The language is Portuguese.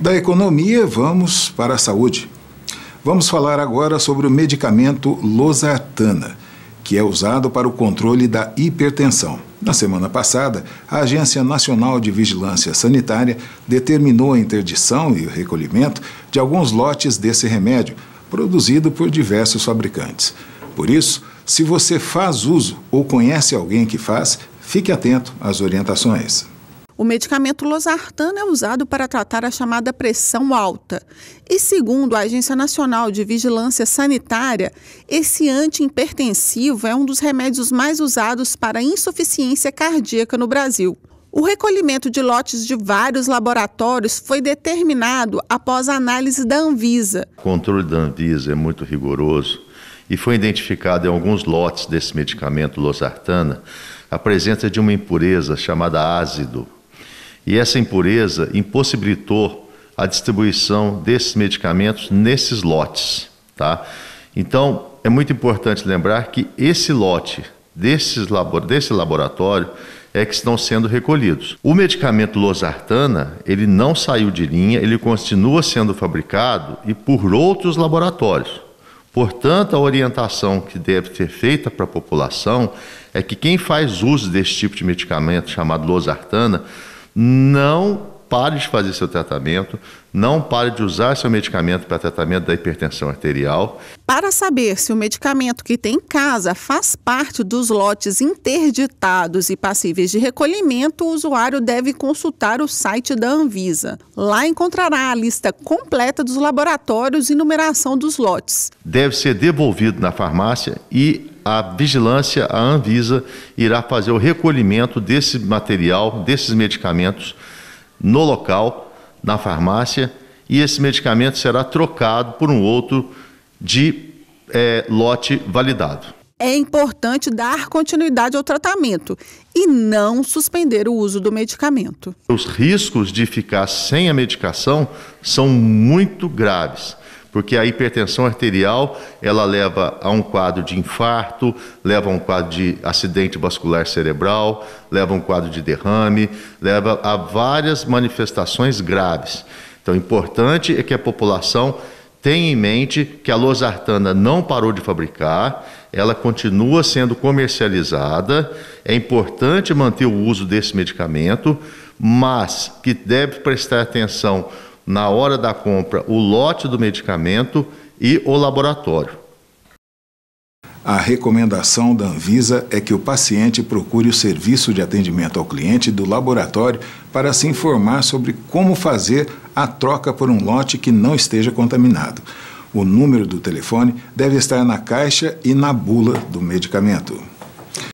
Da economia, vamos para a saúde. Vamos falar agora sobre o medicamento losartana, que é usado para o controle da hipertensão. Na semana passada, a Agência Nacional de Vigilância Sanitária determinou a interdição e o recolhimento de alguns lotes desse remédio, produzido por diversos fabricantes. Por isso, se você faz uso ou conhece alguém que faz, fique atento às orientações. O medicamento losartano é usado para tratar a chamada pressão alta. E segundo a Agência Nacional de Vigilância Sanitária, esse antihipertensivo é um dos remédios mais usados para insuficiência cardíaca no Brasil. O recolhimento de lotes de vários laboratórios foi determinado após a análise da Anvisa. O controle da Anvisa é muito rigoroso e foi identificado em alguns lotes desse medicamento losartana a presença de uma impureza chamada ácido, e essa impureza impossibilitou a distribuição desses medicamentos nesses lotes. Tá? Então, é muito importante lembrar que esse lote desses labor desse laboratório é que estão sendo recolhidos. O medicamento losartana, ele não saiu de linha, ele continua sendo fabricado e por outros laboratórios. Portanto, a orientação que deve ser feita para a população é que quem faz uso desse tipo de medicamento chamado losartana não pare de fazer seu tratamento, não pare de usar seu medicamento para tratamento da hipertensão arterial. Para saber se o medicamento que tem em casa faz parte dos lotes interditados e passíveis de recolhimento, o usuário deve consultar o site da Anvisa. Lá encontrará a lista completa dos laboratórios e numeração dos lotes. Deve ser devolvido na farmácia e a vigilância, a Anvisa, irá fazer o recolhimento desse material, desses medicamentos no local, na farmácia, e esse medicamento será trocado por um outro de é, lote validado. É importante dar continuidade ao tratamento e não suspender o uso do medicamento. Os riscos de ficar sem a medicação são muito graves porque a hipertensão arterial ela leva a um quadro de infarto, leva a um quadro de acidente vascular cerebral, leva a um quadro de derrame, leva a várias manifestações graves. Então, importante é que a população tenha em mente que a losartana não parou de fabricar, ela continua sendo comercializada, é importante manter o uso desse medicamento, mas que deve prestar atenção na hora da compra, o lote do medicamento e o laboratório. A recomendação da Anvisa é que o paciente procure o serviço de atendimento ao cliente do laboratório para se informar sobre como fazer a troca por um lote que não esteja contaminado. O número do telefone deve estar na caixa e na bula do medicamento.